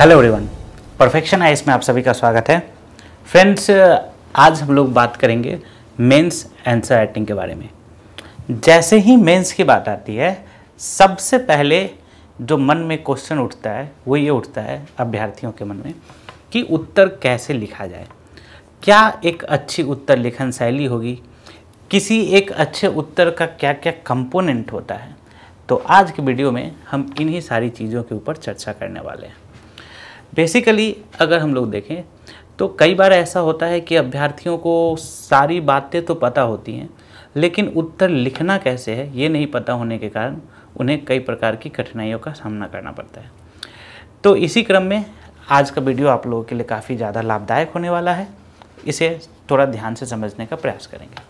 hello everyone perfection ice में आप सभी का स्वागत है फ्रेंड्स आज हम लोग बात करेंगे मेंस आंसर राइटिंग के बारे में जैसे ही मेंस की बात आती है सबसे पहले जो मन में क्वेश्चन उठता है वो ये उठता है अभ्यर्थियों के मन में कि उत्तर कैसे लिखा जाए क्या एक अच्छी उत्तर लेखन शैली होगी किसी एक अच्छे उत्तर का क्या क्या कंपोनेंट होता है तो आज के वीडियो में हम इन्हीं सारी चीज़ों के ऊपर चर्चा करने वाले हैं बेसिकली अगर हम लोग देखें तो कई बार ऐसा होता है कि अभ्यर्थियों को सारी बातें तो पता होती हैं लेकिन उत्तर लिखना कैसे है ये नहीं पता होने के कारण उन्हें कई प्रकार की कठिनाइयों का सामना करना पड़ता है तो इसी क्रम में आज का वीडियो आप लोगों के लिए काफ़ी ज़्यादा लाभदायक होने वाला है इसे थोड़ा ध्यान से समझने का प्रयास करेंगे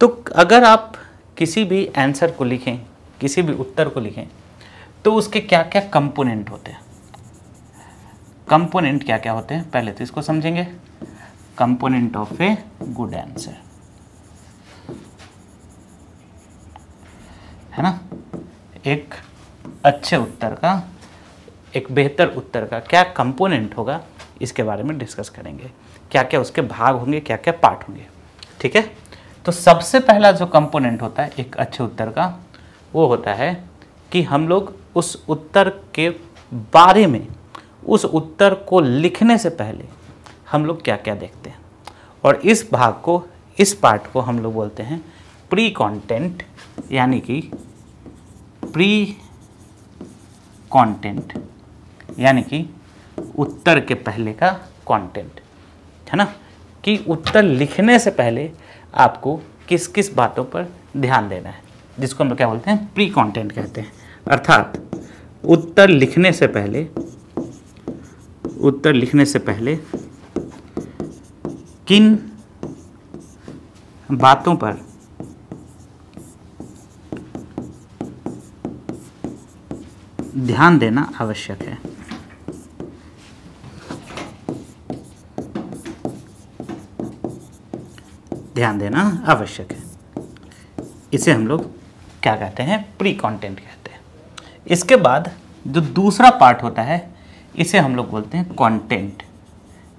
तो अगर आप किसी भी आंसर को लिखें किसी भी उत्तर को लिखें तो उसके क्या क्या कंपोनेंट होते हैं कंपोनेंट क्या क्या होते हैं पहले तो इसको समझेंगे component of a good answer है ना एक अच्छे उत्तर का एक बेहतर उत्तर का क्या कंपोनेंट होगा इसके बारे में डिस्कस करेंगे क्या क्या उसके भाग होंगे क्या क्या पार्ट होंगे ठीक है तो सबसे पहला जो कंपोनेंट होता है एक अच्छे उत्तर का वो होता है कि हम लोग उस उत्तर के बारे में उस उत्तर को लिखने से पहले हम लोग क्या क्या देखते हैं और इस भाग को इस पार्ट को हम लोग बोलते हैं प्री कॉन्टेंट यानी कि प्री कॉन्टेंट यानी कि उत्तर के पहले का कॉन्टेंट है ना कि उत्तर लिखने से पहले आपको किस किस बातों पर ध्यान देना है जिसको हम लोग क्या बोलते हैं प्री कॉन्टेंट कहते हैं अर्थात उत्तर लिखने से पहले उत्तर लिखने से पहले किन बातों पर ध्यान देना आवश्यक है ध्यान देना आवश्यक है इसे हम लोग क्या कहते हैं प्री कंटेंट कहते हैं इसके बाद जो दूसरा पार्ट होता है इसे हम लोग बोलते हैं कंटेंट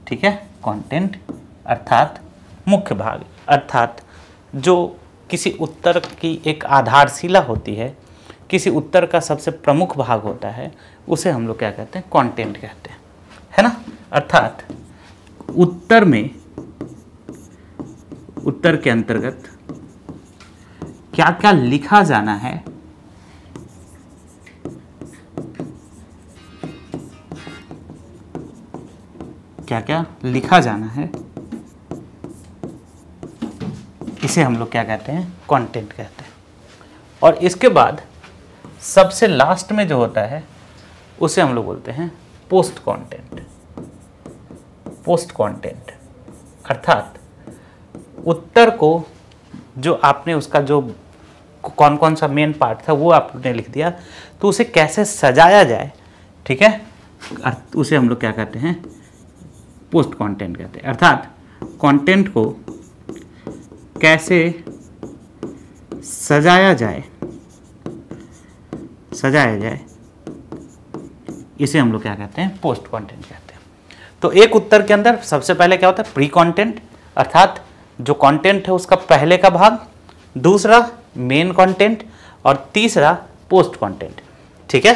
ठीक है कंटेंट अर्थात मुख्य भाग अर्थात जो किसी उत्तर की एक आधारशिला होती है किसी उत्तर का सबसे प्रमुख भाग होता है उसे हम लोग क्या कहते हैं कंटेंट कहते हैं है ना अर्थात उत्तर में उत्तर के अंतर्गत क्या क्या लिखा जाना है क्या क्या लिखा जाना है इसे हम लोग क्या कहते हैं कंटेंट कहते हैं और इसके बाद सबसे लास्ट में जो होता है उसे हम लोग बोलते हैं पोस्ट कंटेंट पोस्ट कंटेंट अर्थात उत्तर को जो आपने उसका जो कौन कौन सा मेन पार्ट था वो आपने लिख दिया तो उसे कैसे सजाया जाए ठीक है उसे हम लोग क्या कहते हैं पोस्ट कंटेंट कहते हैं अर्थात कंटेंट को कैसे सजाया जाए सजाया जाए इसे हम लोग क्या कहते हैं पोस्ट कंटेंट कहते हैं तो एक उत्तर के अंदर सबसे पहले क्या होता है प्री कंटेंट अर्थात जो कंटेंट है उसका पहले का भाग दूसरा मेन कंटेंट और तीसरा पोस्ट कंटेंट ठीक है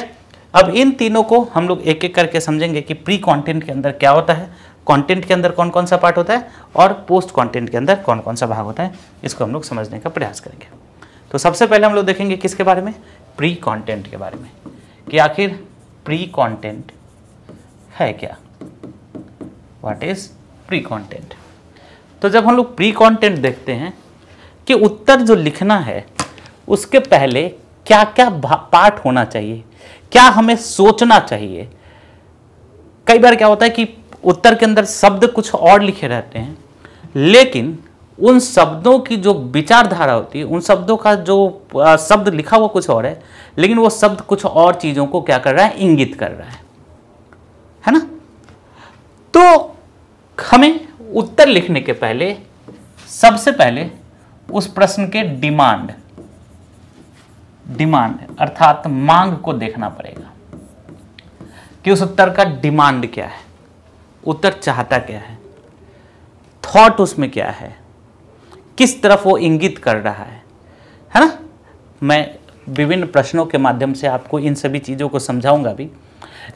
अब इन तीनों को हम लोग एक एक करके समझेंगे कि प्री कंटेंट के अंदर क्या होता है कंटेंट के अंदर कौन कौन सा पार्ट होता है और पोस्ट कंटेंट के अंदर कौन कौन सा भाग होता है इसको हम लोग समझने का प्रयास करेंगे तो सबसे पहले हम लोग देखेंगे किसके बारे में प्री कंटेंट के बारे में कि आखिर प्री कंटेंट है क्या व्हाट इज प्री कंटेंट तो जब हम लोग प्री कंटेंट देखते हैं कि उत्तर जो लिखना है उसके पहले क्या क्या पार्ट होना चाहिए क्या हमें सोचना चाहिए कई बार क्या होता है कि उत्तर के अंदर शब्द कुछ और लिखे रहते हैं लेकिन उन शब्दों की जो विचारधारा होती है उन शब्दों का जो शब्द लिखा हुआ कुछ और है लेकिन वो शब्द कुछ और चीज़ों को क्या कर रहा है इंगित कर रहा है है ना तो हमें उत्तर लिखने के पहले सबसे पहले उस प्रश्न के डिमांड डिमांड अर्थात मांग को देखना पड़ेगा कि उस उत्तर का डिमांड क्या है उत्तर चाहता क्या है थॉट उसमें क्या है किस तरफ वो इंगित कर रहा है है ना मैं विभिन्न प्रश्नों के माध्यम से आपको इन सभी चीज़ों को समझाऊंगा भी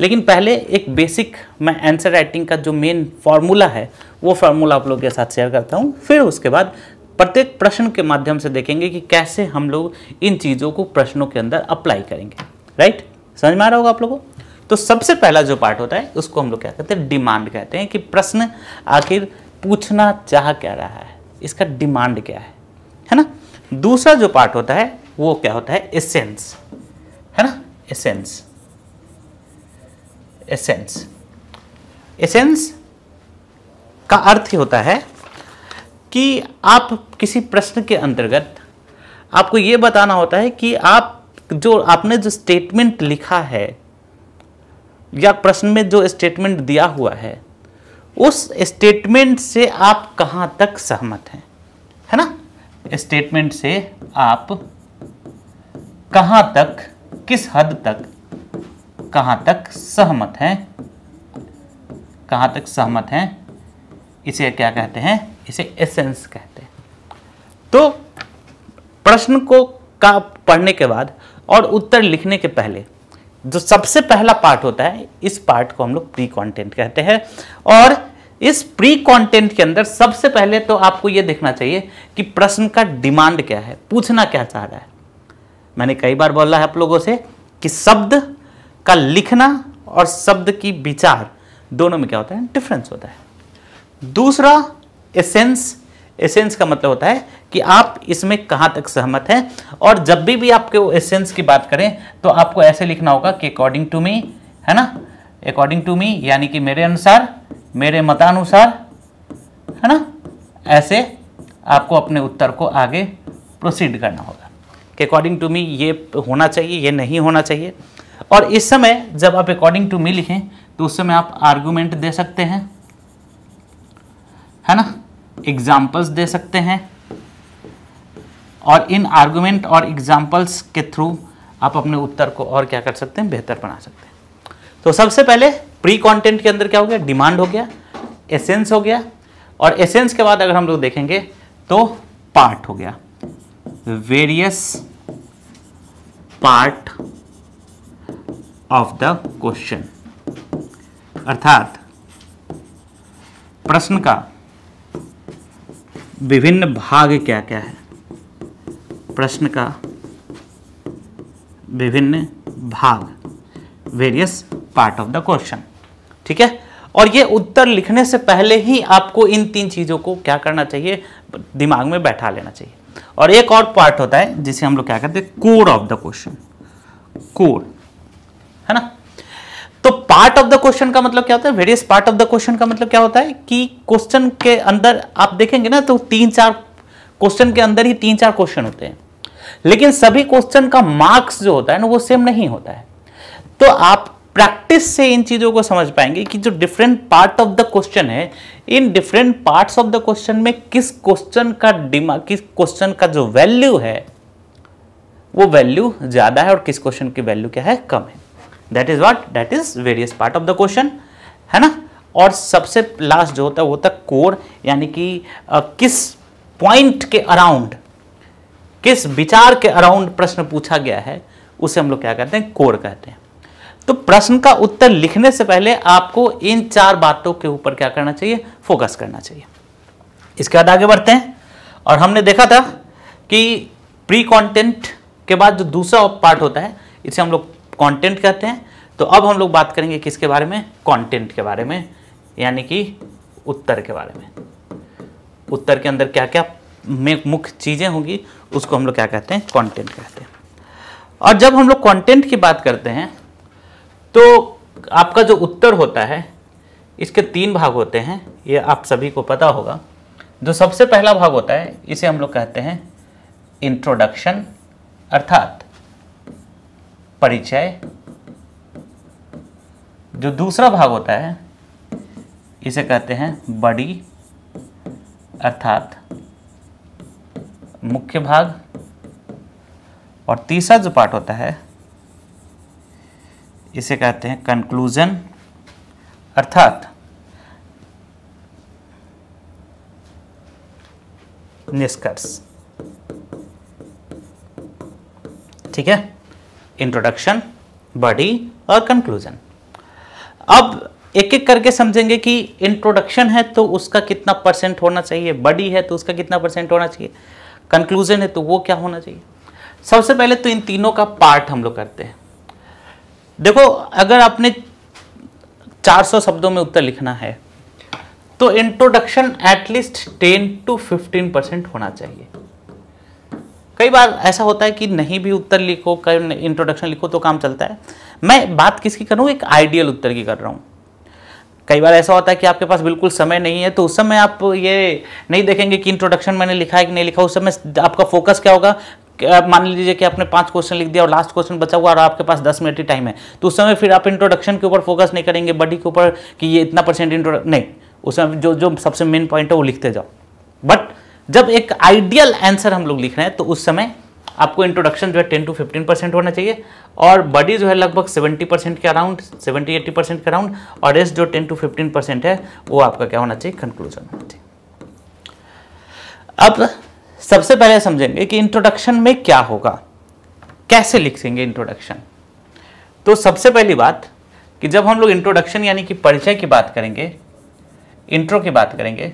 लेकिन पहले एक बेसिक मैं आंसर राइटिंग का जो मेन फॉर्मूला है वो फार्मूला आप लोगों के साथ शेयर करता हूँ फिर उसके बाद प्रत्येक प्रश्न के माध्यम से देखेंगे कि कैसे हम लोग इन चीज़ों को प्रश्नों के अंदर अप्लाई करेंगे राइट समझ में आ रहा होगा आप लोगों को तो सबसे पहला जो पार्ट होता है उसको हम लोग क्या कहते हैं डिमांड कहते हैं कि प्रश्न आखिर पूछना चाह क्या रहा है इसका डिमांड क्या है है ना दूसरा जो पार्ट होता है वो क्या होता है एसेंस है ना एसेंस एसेंस एसेंस का अर्थ होता है कि आप किसी प्रश्न के अंतर्गत आपको यह बताना होता है कि आप जो आपने जो स्टेटमेंट लिखा है या प्रश्न में जो स्टेटमेंट दिया हुआ है उस स्टेटमेंट से आप कहाँ तक सहमत हैं है ना स्टेटमेंट से आप कहाँ तक किस हद तक कहाँ तक सहमत हैं कहाँ तक सहमत हैं इसे क्या कहते हैं इसे एसेंस कहते हैं तो प्रश्न को का पढ़ने के बाद और उत्तर लिखने के पहले जो सबसे पहला पार्ट होता है इस पार्ट को हम लोग प्री कंटेंट कहते हैं और इस प्री कंटेंट के अंदर सबसे पहले तो आपको यह देखना चाहिए कि प्रश्न का डिमांड क्या है पूछना क्या चाह रहा है मैंने कई बार बोला है आप लोगों से कि शब्द का लिखना और शब्द की विचार दोनों में क्या होता है डिफरेंस होता है दूसरा एसेंस एसेंस का मतलब होता है कि आप इसमें कहाँ तक सहमत हैं और जब भी भी आपके एसेंस की बात करें तो आपको ऐसे लिखना होगा कि अकॉर्डिंग टू मी है ना अकॉर्डिंग टू मी यानी कि मेरे अनुसार मेरे मतानुसार है ना ऐसे आपको अपने उत्तर को आगे प्रोसीड करना होगा कि अकॉर्डिंग टू मी ये होना चाहिए ये नहीं होना चाहिए और इस समय जब आप अकॉर्डिंग टू मी लिखें तो उस समय आप आर्गूमेंट दे सकते हैं है ना एग्जाम्पल्स दे सकते हैं और इन आर्गूमेंट और एग्जाम्पल्स के थ्रू आप अपने उत्तर को और क्या कर सकते हैं बेहतर बना सकते हैं तो सबसे पहले प्री कंटेंट के अंदर क्या हो गया डिमांड हो गया एसेंस हो गया और एसेंस के बाद अगर हम लोग देखेंगे तो पार्ट हो गया various part of the question अर्थात प्रश्न का विभिन्न भाग क्या क्या है प्रश्न का विभिन्न भाग various part of the question ठीक है और ये उत्तर लिखने से पहले ही आपको इन तीन चीज़ों को क्या करना चाहिए दिमाग में बैठा लेना चाहिए और एक और पार्ट होता है जिसे हम लोग क्या कहते हैं core of the question core तो पार्ट ऑफ द क्वेश्चन का मतलब क्या होता है various part of the question का मतलब क्या होता है कि क्वेश्चन के अंदर आप देखेंगे ना तो तीन चार क्वेश्चन के अंदर ही तीन चार क्वेश्चन होते हैं लेकिन सभी क्वेश्चन का मार्क्स जो होता है ना वो सेम नहीं होता है तो आप प्रैक्टिस से इन चीज़ों को समझ पाएंगे कि जो different part of the question है इन different part of the question में किस क्वेश्चन का डिमा किस क्वेश्चन का जो वैल्यू है वो वैल्यू ज़्यादा है और किस क्वेश्चन की वैल्यू क्या है कम है that is what that is various part of the question है ना और सबसे लास्ट जो होता है वो होता है कोर यानी कि किस पॉइंट के अराउंड किस विचार के अराउंड प्रश्न पूछा गया है उसे हम लोग क्या कहते हैं कोर कहते हैं तो प्रश्न का उत्तर लिखने से पहले आपको इन चार बातों के ऊपर क्या करना चाहिए फोकस करना चाहिए इसके बाद आगे बढ़ते हैं और हमने देखा था कि प्री कंटेंट के बाद जो दूसरा पार्ट होता है इसे हम लोग कंटेंट कहते हैं तो अब हम लोग बात करेंगे किसके बारे में कंटेंट के बारे में यानी कि उत्तर के बारे में उत्तर के अंदर क्या क्या मुख्य चीज़ें होंगी उसको हम लोग क्या कहते हैं कंटेंट कहते हैं और जब हम लोग कंटेंट की बात करते हैं तो आपका जो उत्तर होता है इसके तीन भाग होते हैं ये आप सभी को पता होगा जो सबसे पहला भाग होता है इसे हम लोग कहते हैं इंट्रोडक्शन अर्थात परिचय जो दूसरा भाग होता है इसे कहते हैं बड़ी अर्थात मुख्य भाग और तीसरा जो पार्ट होता है इसे कहते हैं कंक्लूजन अर्थात निष्कर्ष ठीक है इंट्रोडक्शन बॉडी और कंक्लूजन अब एक एक करके समझेंगे कि इंट्रोडक्शन है तो उसका कितना परसेंट होना चाहिए बॉडी है तो उसका कितना परसेंट होना चाहिए कंक्लूजन है तो वो क्या होना चाहिए सबसे पहले तो इन तीनों का पार्ट हम लोग करते हैं देखो अगर आपने 400 शब्दों में उत्तर लिखना है तो इंट्रोडक्शन एटलीस्ट 10 टू 15 परसेंट होना चाहिए कई बार ऐसा होता है कि नहीं भी उत्तर लिखो कई इंट्रोडक्शन लिखो तो काम चलता है मैं बात किसकी कर रहा हूँ एक आइडियल उत्तर की कर रहा हूँ कई बार ऐसा होता है कि आपके पास बिल्कुल समय नहीं है तो उस समय आप ये नहीं देखेंगे कि इंट्रोडक्शन मैंने लिखा है कि नहीं लिखा उस समय आपका फोकस क्या होगा मान लीजिए कि आपने पांच क्वेश्चन लिख दिया और लास्ट क्वेश्चन बचा हुआ और आपके पास दस मिनट ही टाइम है तो उस समय फिर आप इंट्रोडक्शन के ऊपर फोकस नहीं करेंगे बडी के ऊपर कि ये इतना परसेंट इंट्रोडक्ट नहीं उस समय जो जो सबसे मेन पॉइंट है वो लिखते जाओ बट जब एक आइडियल आंसर हम लोग लिख रहे हैं तो उस समय आपको इंट्रोडक्शन जो है टेन टू फिफ्टीन परसेंट होना चाहिए और बॉडी जो है लगभग सेवेंटी परसेंट के अराउंड सेवेंटी एट्टी परसेंट के अराउंड और रेस्ट जो टेन टू फिफ्टीन परसेंट है वो आपका क्या होना चाहिए कंक्लूजन होना चाहिए अब सबसे पहले समझेंगे कि इंट्रोडक्शन में क्या होगा कैसे लिखेंगे इंट्रोडक्शन तो सबसे पहली बात कि जब हम लोग इंट्रोडक्शन यानी कि परिचय की बात करेंगे इंट्रो की बात करेंगे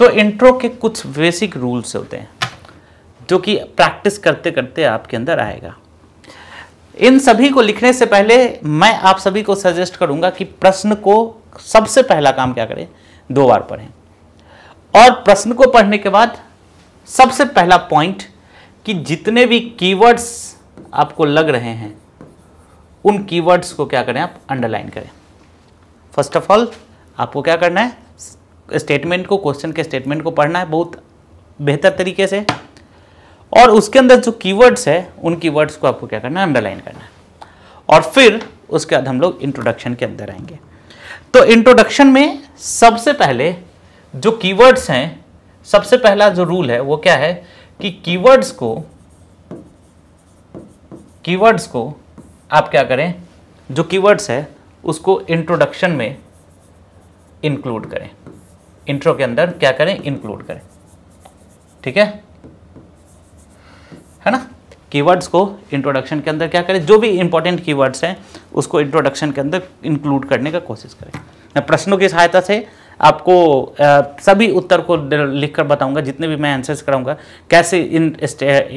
तो इंट्रो के कुछ बेसिक रूल्स होते हैं जो कि प्रैक्टिस करते करते आपके अंदर आएगा इन सभी को लिखने से पहले मैं आप सभी को सजेस्ट करूंगा कि प्रश्न को सबसे पहला काम क्या करें दो बार पढ़ें और प्रश्न को पढ़ने के बाद सबसे पहला पॉइंट कि जितने भी कीवर्ड्स आपको लग रहे हैं उन कीवर्ड्स को क्या करें आप अंडरलाइन करें फर्स्ट ऑफ ऑल आपको क्या करना है स्टेटमेंट को क्वेश्चन के स्टेटमेंट को पढ़ना है बहुत बेहतर तरीके से और उसके अंदर जो कीवर्ड्स है उन कीवर्ड्स को आपको क्या करना है अंडरलाइन करना है और फिर उसके बाद हम लोग इंट्रोडक्शन के अंदर आएंगे तो इंट्रोडक्शन में सबसे पहले जो कीवर्ड्स हैं सबसे पहला जो रूल है वो क्या है कि कीवर्ड्स को कीवर्ड्स को आप क्या करें जो कीवर्ड्स है उसको इंट्रोडक्शन में इंक्लूड करें इंट्रो के अंदर क्या करें इंक्लूड करें ठीक है है ना कीवर्ड्स को इंट्रोडक्शन के अंदर क्या करें जो भी इंपॉर्टेंट कीवर्ड्स हैं उसको इंट्रोडक्शन के अंदर इंक्लूड करने का कोशिश करें प्रश्नों की सहायता से आपको आ, सभी उत्तर को लिख कर बताऊँगा जितने भी मैं आंसर्स कराऊंगा कैसे इन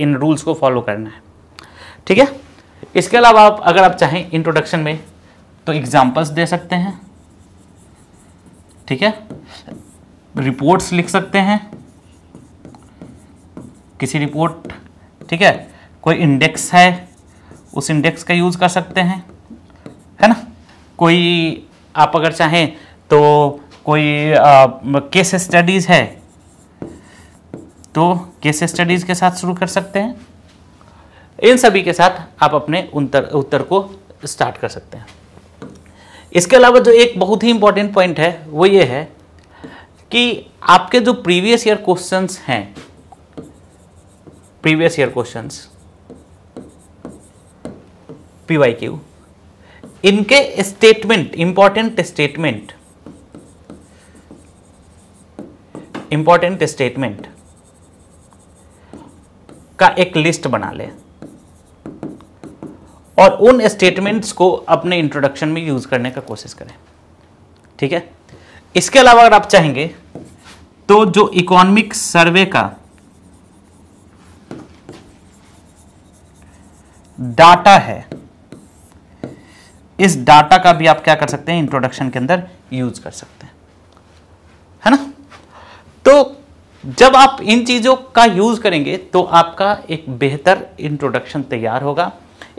इन रूल्स को फॉलो करना है ठीक है इसके अलावा आप अगर आप चाहें इंट्रोडक्शन में तो एग्जाम्पल्स दे सकते हैं ठीक है रिपोर्ट्स लिख सकते हैं किसी रिपोर्ट ठीक है कोई इंडेक्स है उस इंडेक्स का यूज़ कर सकते हैं है ना कोई आप अगर चाहें तो कोई केस स्टडीज़ है तो केस स्टडीज़ के साथ शुरू कर सकते हैं इन सभी के साथ आप अपने उत्तर उत्तर को स्टार्ट कर सकते हैं इसके अलावा जो एक बहुत ही इंपॉर्टेंट पॉइंट है वो ये है कि आपके जो प्रीवियस ईयर क्वेश्चंस हैं previous year questions Y Q इनके statement important statement important statement का एक लिस्ट बना ले और उन स्टेटमेंट्स को अपने इंट्रोडक्शन में यूज करने का कोशिश करें ठीक है इसके अलावा अगर आप चाहेंगे तो जो इकोनॉमिक सर्वे का डाटा है इस डाटा का भी आप क्या कर सकते हैं इंट्रोडक्शन के अंदर यूज कर सकते हैं है ना तो जब आप इन चीज़ों का यूज करेंगे तो आपका एक बेहतर इंट्रोडक्शन तैयार होगा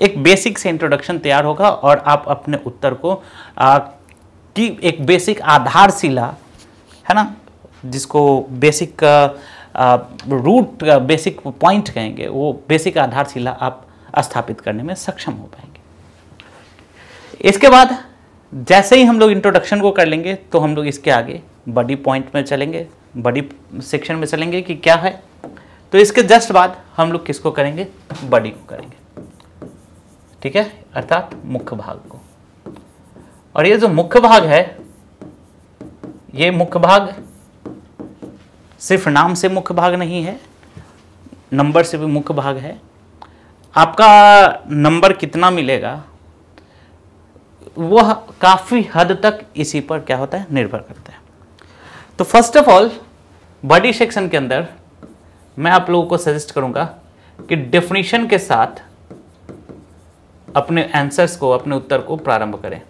एक बेसिक से इंट्रोडक्शन तैयार होगा और आप अपने उत्तर को आ, की एक बेसिक आधारशिला है ना जिसको बेसिक रूट बेसिक पॉइंट कहेंगे वो बेसिक आधारशिला आप स्थापित करने में सक्षम हो पाएंगे इसके बाद जैसे ही हम लोग इंट्रोडक्शन को कर लेंगे तो हम लोग इसके आगे बडी पॉइंट में चलेंगे बडी सेक्शन में चलेंगे कि क्या है तो इसके जस्ट बाद हम लोग किसको करेंगे बडी को करेंगे ठीक है अर्थात मुख्य भाग को और ये जो मुख्य भाग है ये मुख्य भाग सिर्फ नाम से मुख्य भाग नहीं है नंबर से भी मुख्य भाग है आपका नंबर कितना मिलेगा वह काफ़ी हद तक इसी पर क्या होता है निर्भर करता है तो first of all body section के अंदर मैं आप लोगों को सजेस्ट करूंगा कि डेफिनेशन के साथ अपने आंसर्स को अपने उत्तर को प्रारंभ करें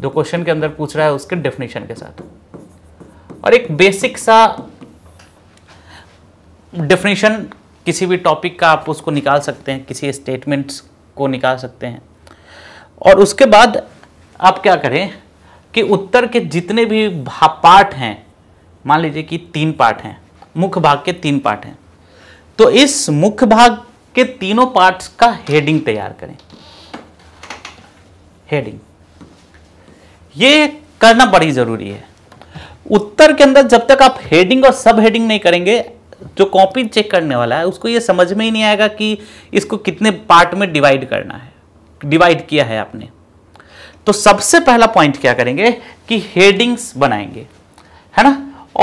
जो क्वेश्चन के अंदर पूछ रहा है उसके डेफिनेशन के साथ और एक बेसिक सा डेफिनेशन किसी भी टॉपिक का आप उसको निकाल सकते हैं किसी स्टेटमेंट्स को निकाल सकते हैं और उसके बाद आप क्या करें कि उत्तर के जितने भी पार्ट हैं मान लीजिए कि तीन पार्ट हैं मुख्य भाग के तीन पार्ट हैं तो इस मुख्य भाग के तीनों पार्ट्स का हेडिंग तैयार करें हेडिंग ये करना बड़ी ज़रूरी है उत्तर के अंदर जब तक आप हेडिंग और सब हेडिंग नहीं करेंगे जो कॉपी चेक करने वाला है उसको ये समझ में ही नहीं आएगा कि इसको कितने पार्ट में डिवाइड करना है डिवाइड किया है आपने तो सबसे पहला पॉइंट क्या करेंगे कि हेडिंग्स बनाएंगे है ना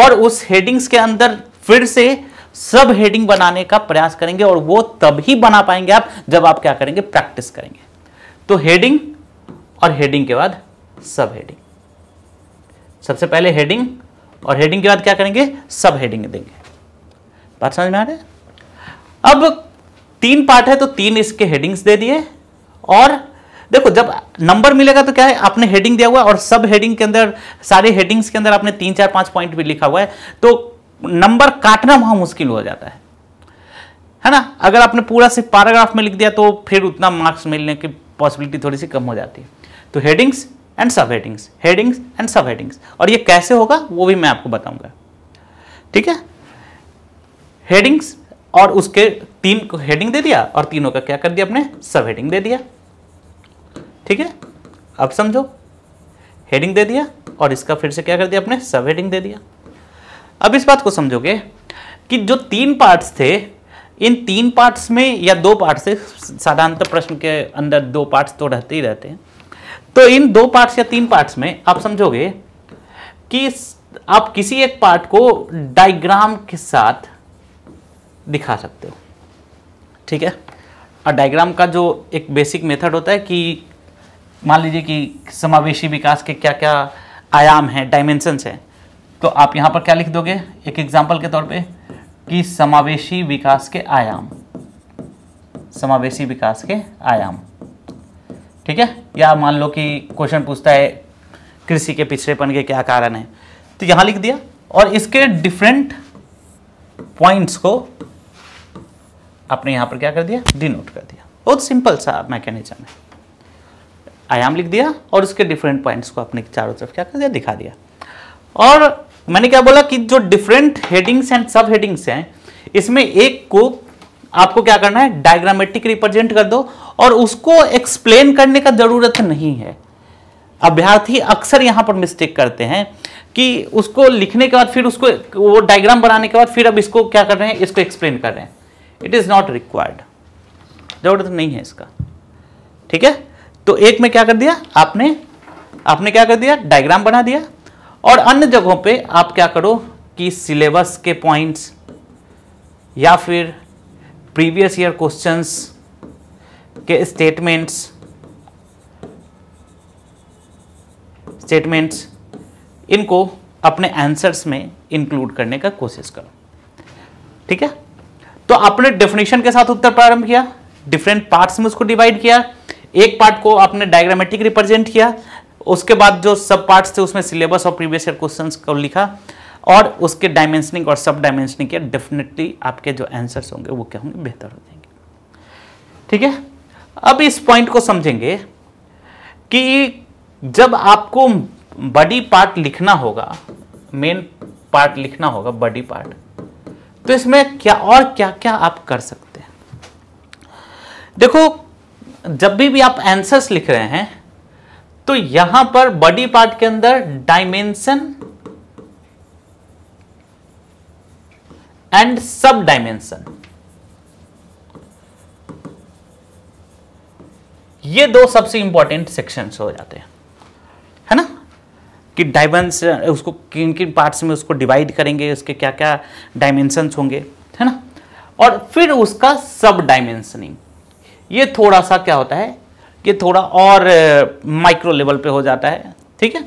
और उस हेडिंग्स के अंदर फिर से सब हेडिंग बनाने का प्रयास करेंगे और वो तभी बना पाएंगे आप जब आप क्या करेंगे प्रैक्टिस करेंगे तो हेडिंग और हेडिंग के बाद सब हेडिंग सबसे पहले हेडिंग और हेडिंग के बाद क्या करेंगे सब हेडिंग देंगे बात समझ में आ रहा है अब तीन पार्ट है तो तीन इसके हेडिंग्स दे दिए और देखो जब नंबर मिलेगा तो क्या है आपने हेडिंग दिया हुआ है और सब हेडिंग के अंदर सारे हेडिंग्स के अंदर आपने तीन चार पांच पॉइंट भी लिखा हुआ है तो नंबर काटना वहां मुश्किल हो जाता है है ना अगर आपने पूरा सिर्फ पैराग्राफ में लिख दिया तो फिर उतना मार्क्स मिलने की पॉसिबिलिटी थोड़ी सी कम हो जाती है तो headings and sub headings headings and sub headings और ये कैसे होगा वो भी मैं आपको बताऊंगा ठीक है हेडिंग्स और उसके तीन को हेडिंग दे दिया और तीनों का क्या कर दिया अपने सब हेडिंग दे दिया ठीक है अब समझो हेडिंग दे दिया और इसका फिर से क्या कर दिया अपने सब हेडिंग दे दिया अब इस बात को समझोगे कि जो तीन पार्ट्स थे इन तीन पार्ट्स में या दो पार्ट्स से साधारणतः प्रश्न के अंदर दो पार्ट्स तो रहते ही रहते हैं तो इन दो पार्ट्स या तीन पार्ट्स में आप समझोगे कि आप किसी एक पार्ट को डायग्राम के साथ दिखा सकते हो ठीक है और डायग्राम का जो एक बेसिक मेथड होता है कि मान लीजिए कि समावेशी विकास के क्या क्या आयाम हैं डायमेंशंस हैं तो आप यहाँ पर क्या लिख दोगे एक एग्जाम्पल के तौर पे कि समावेशी विकास के आयाम समावेशी विकास के आयाम ठीक है या मान लो कि क्वेश्चन पूछता है कृषि के पिछड़ेपन के क्या कारण है तो यहां लिख दिया और इसके डिफरेंट पॉइंट्स को आपने यहां पर क्या कर दिया डिनोट कर दिया बहुत सिंपल सा मैकेनिज्म है आयाम लिख दिया और उसके डिफरेंट पॉइंट्स को आपने चारों तरफ क्या कर दिया दिखा दिया और मैंने क्या बोला कि जो different headings and sub headings हैं इसमें एक को आपको क्या करना है डायग्रामेटिक रिप्रेजेंट कर दो और उसको एक्सप्लेन करने का ज़रूरत नहीं है अभ्यर्थी अक्सर यहां पर मिस्टेक करते हैं कि उसको लिखने के बाद फिर उसको वो डायग्राम बनाने के बाद फिर अब इसको क्या कर रहे हैं इसको एक्सप्लेन कर रहे हैं इट इज़ नॉट रिक्वायर्ड ज़रूरत नहीं है इसका ठीक है तो एक में क्या कर दिया आपने आपने क्या कर दिया डायग्राम बना दिया और अन्य जगहों पे आप क्या करो कि सिलेबस के पॉइंट्स या फिर प्रीवियस ईयर क्वेश्चंस के स्टेटमेंट्स स्टेटमेंट्स इनको अपने आंसर्स में इंक्लूड करने का कोशिश करो ठीक है तो आपने डेफिनेशन के साथ उत्तर प्रारंभ किया डिफरेंट पार्ट्स में उसको डिवाइड किया एक पार्ट को आपने डायग्रामेटिक रिप्रेजेंट किया उसके बाद जो सब पार्ट्स थे उसमें सिलेबस और प्रीवियस ईयर क्वेश्चंस को लिखा और उसके डायमेंशनिंग और सब डायमेंशनिंग के डेफिनेटली आपके जो आंसर्स होंगे वो क्या होंगे बेहतर हो जाएंगे ठीक है अब इस पॉइंट को समझेंगे कि जब आपको बॉडी पार्ट लिखना होगा मेन पार्ट लिखना होगा बॉडी पार्ट तो इसमें क्या और क्या क्या आप कर सकते हैं देखो जब भी भी आप आंसर्स लिख रहे हैं तो यहां पर बॉडी पार्ट के अंदर डायमेंशन एंड सब डायमेंशन ये दो सबसे इंपॉर्टेंट सेक्शंस हो जाते हैं है ना कि डायमेंशन उसको किन किन पार्ट्स में उसको डिवाइड करेंगे उसके क्या क्या डायमेंशंस होंगे है ना और फिर उसका सब डायमेंशनिंग ये थोड़ा सा क्या होता है ये थोड़ा और माइक्रो लेवल पे हो जाता है ठीक है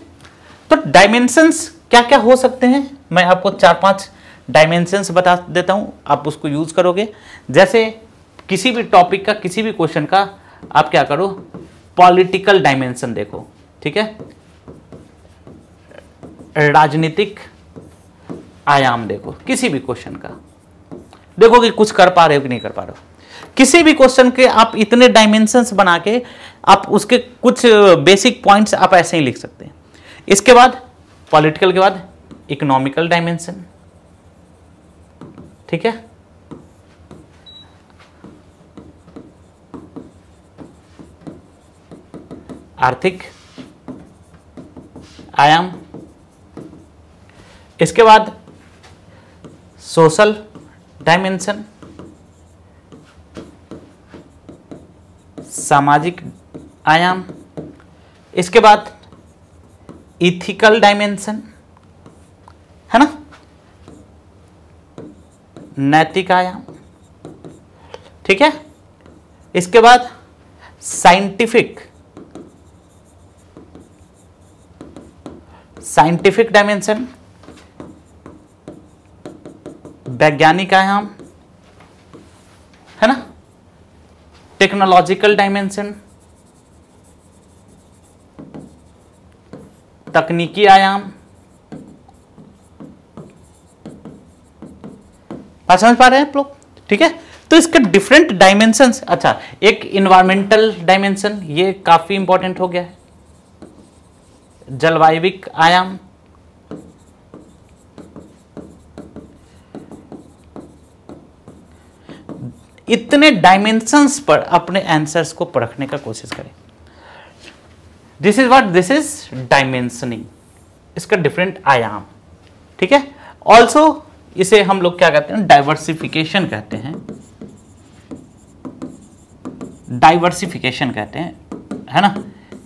तो डायमेंशंस क्या क्या हो सकते हैं मैं आपको चार पांच डायमेंशंस बता देता हूँ आप उसको यूज़ करोगे जैसे किसी भी टॉपिक का किसी भी क्वेश्चन का आप क्या करो पॉलिटिकल डायमेंशन देखो ठीक है राजनीतिक आयाम देखो किसी भी क्वेश्चन का देखो कि कुछ कर पा रहे हो कि नहीं कर पा रहे हो किसी भी क्वेश्चन के आप इतने डायमेंशंस बना के आप उसके कुछ बेसिक पॉइंट्स आप ऐसे ही लिख सकते हैं इसके बाद पॉलिटिकल के बाद इकोनॉमिकल डायमेंशन ठीक है आर्थिक आयाम इसके बाद सोशल डायमेंशन सामाजिक आयाम इसके बाद इथिकल डायमेंशन है ना नैतिक आयाम ठीक है इसके बाद साइंटिफिक साइंटिफिक डायमेंशन वैज्ञानिक आयाम है ना टेक्नोलॉजिकल डायमेंशन तकनीकी आयाम बात समझ पा रहे हैं आप लोग ठीक है तो इसके डिफरेंट डायमेंशन अच्छा एक इन्वायरमेंटल डायमेंशन ये काफी इंपॉर्टेंट हो गया है जलवायविक आयाम इतने डायमेंशंस पर अपने आंसर्स को परखने का कोशिश करें this is what this is dimensioning इसका डिफरेंट आयाम ठीक है ऑल्सो इसे हम लोग क्या कहते हैं डाइवर्सिफिकेशन कहते हैं डाइवर्सिफिकेशन कहते हैं है ना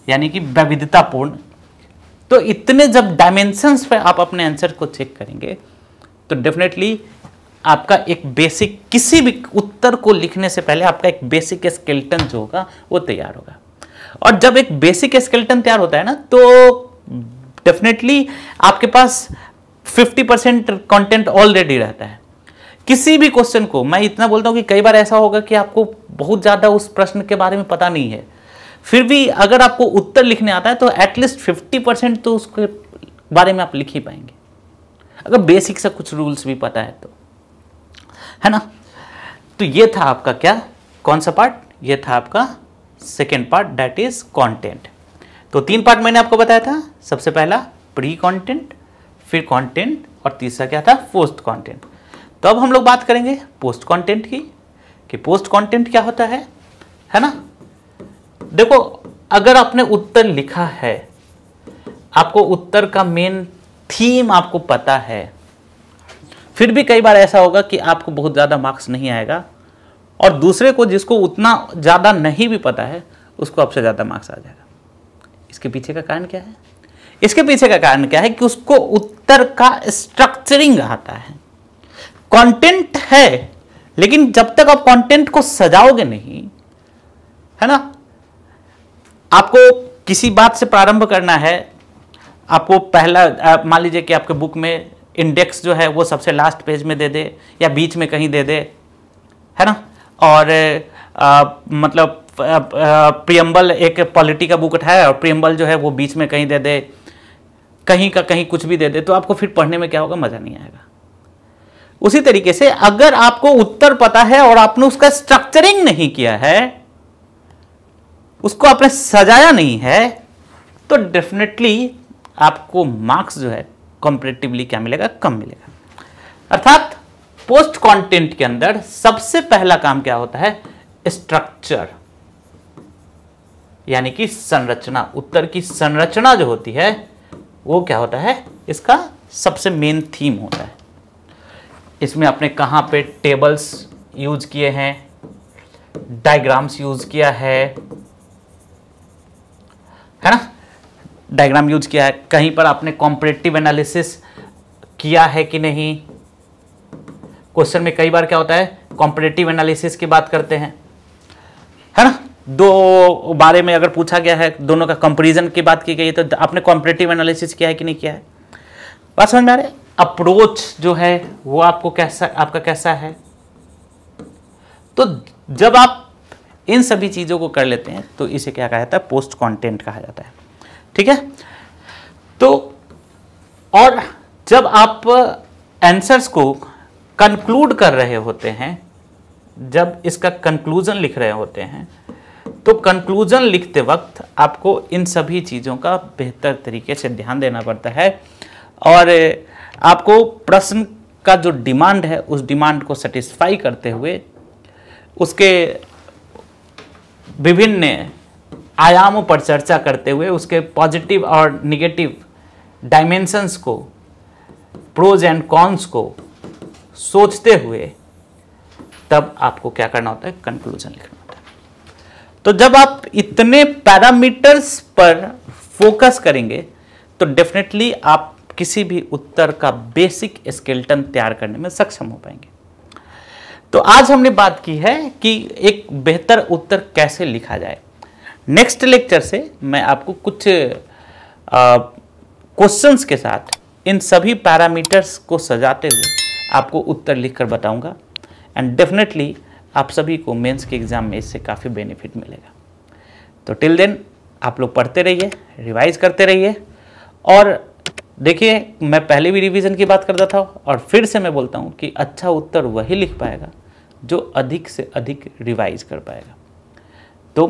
यानी कि विविधतापूर्ण तो इतने जब डायमेंशंस पे आप अपने आंसर को चेक करेंगे तो डेफिनेटली आपका एक बेसिक किसी भी उत्तर को लिखने से पहले आपका एक बेसिक स्केल्टन जो होगा वो तैयार होगा और जब एक बेसिक स्केल्टन तैयार होता है ना तो डेफिनेटली आपके पास फिफ्टी परसेंट कॉन्टेंट ऑलरेडी रहता है किसी भी क्वेश्चन को मैं इतना बोलता हूँ कि कई बार ऐसा होगा कि आपको बहुत ज़्यादा उस प्रश्न के बारे में पता नहीं है फिर भी अगर आपको उत्तर लिखने आता है तो एटलीस्ट फिफ्टी परसेंट तो उसके बारे में आप लिख ही पाएंगे अगर बेसिक सा कुछ रूल्स भी पता है तो है ना तो ये था आपका क्या कौन सा पार्ट ये था आपका second part that is content तो तीन पार्ट मैंने आपको बताया था सबसे पहला प्री कॉन्टेंट फिर कंटेंट और तीसरा क्या था पोस्ट कंटेंट तो अब हम लोग बात करेंगे पोस्ट कंटेंट की कि पोस्ट कंटेंट क्या होता है है ना देखो अगर आपने उत्तर लिखा है आपको उत्तर का मेन थीम आपको पता है फिर भी कई बार ऐसा होगा कि आपको बहुत ज़्यादा मार्क्स नहीं आएगा और दूसरे को जिसको उतना ज़्यादा नहीं भी पता है उसको आपसे ज़्यादा मार्क्स आ जाएगा इसके पीछे का कारण क्या है इसके पीछे का कारण क्या है कि उसको उत्तर का स्ट्रक्चरिंग आता है कंटेंट है लेकिन जब तक आप कंटेंट को सजाओगे नहीं है ना आपको किसी बात से प्रारंभ करना है आपको पहला आप मान लीजिए कि आपके बुक में इंडेक्स जो है वो सबसे लास्ट पेज में दे दे या बीच में कहीं दे दे है ना और आ, मतलब प्रियम्बल एक पॉलिटी का बुक उठाया और प्रियम्बल जो है वो बीच में कहीं दे दे कहीं का कहीं कुछ भी दे दे तो आपको फिर पढ़ने में क्या होगा मज़ा नहीं आएगा उसी तरीके से अगर आपको उत्तर पता है और आपने उसका स्ट्रक्चरिंग नहीं किया है उसको आपने सजाया नहीं है तो डेफिनेटली आपको मार्क्स जो है कॉम्पिटेटिवली क्या मिलेगा कम मिलेगा अर्थात पोस्ट कंटेंट के अंदर सबसे पहला काम क्या होता है स्ट्रक्चर यानी कि संरचना उत्तर की संरचना जो होती है वो क्या होता है इसका सबसे मेन थीम होता है इसमें आपने कहाँ पे टेबल्स यूज किए हैं डायग्राम्स यूज किया है है ना डायग्राम यूज किया है कहीं पर आपने कॉम्पिटेटिव एनालिसिस किया है कि नहीं क्वेश्चन में कई बार क्या होता है कॉम्पिटेटिव एनालिसिस की बात करते हैं है ना दो बारे में अगर पूछा गया है दोनों का कंपेरिजन की बात की गई है तो आपने कॉम्पिटेटिव एनालिसिस किया है कि नहीं किया है बात समझ में आ रहा है अप्रोच जो है वो आपको कैसा आपका कैसा है तो जब आप इन सभी चीज़ों को कर लेते हैं तो इसे क्या कहा जाता है पोस्ट कंटेंट कहा जाता है ठीक है तो और जब आप आंसर्स को कंक्लूड कर रहे होते हैं जब इसका कंक्लूजन लिख रहे होते हैं तो कंक्लूजन लिखते वक्त आपको इन सभी चीज़ों का बेहतर तरीके से ध्यान देना पड़ता है और आपको प्रश्न का जो डिमांड है उस डिमांड को सेटिस्फाई करते हुए उसके विभिन्न आयामों पर चर्चा करते हुए उसके पॉजिटिव और निगेटिव डायमेंशंस को प्रोज एंड कॉन्स को सोचते हुए तब आपको क्या करना होता है कंक्लूजन लिखना तो जब आप इतने पैरामीटर्स पर फोकस करेंगे तो डेफिनेटली आप किसी भी उत्तर का बेसिक स्केल्टन तैयार करने में सक्षम हो पाएंगे तो आज हमने बात की है कि एक बेहतर उत्तर कैसे लिखा जाए नेक्स्ट लेक्चर से मैं आपको कुछ क्वेश्चंस के साथ इन सभी पैरामीटर्स को सजाते हुए आपको उत्तर लिखकर बताऊंगा एंड डेफिनेटली आप सभी को मेंस के एग्ज़ाम में इससे काफ़ी बेनिफिट मिलेगा तो टिल देन आप लोग पढ़ते रहिए रिवाइज करते रहिए और देखिए मैं पहले भी रिवीजन की बात करता था और फिर से मैं बोलता हूँ कि अच्छा उत्तर वही लिख पाएगा जो अधिक से अधिक रिवाइज कर पाएगा तो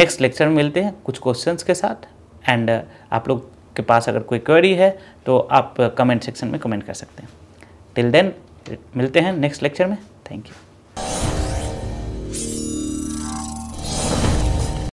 नेक्स्ट लेक्चर में मिलते हैं कुछ क्वेश्चंस के साथ एंड uh, आप लोग के पास अगर कोई क्वेरी है तो आप कमेंट uh, सेक्शन में कमेंट कर सकते हैं टिल देन मिलते हैं नेक्स्ट लेक्चर में थैंक यू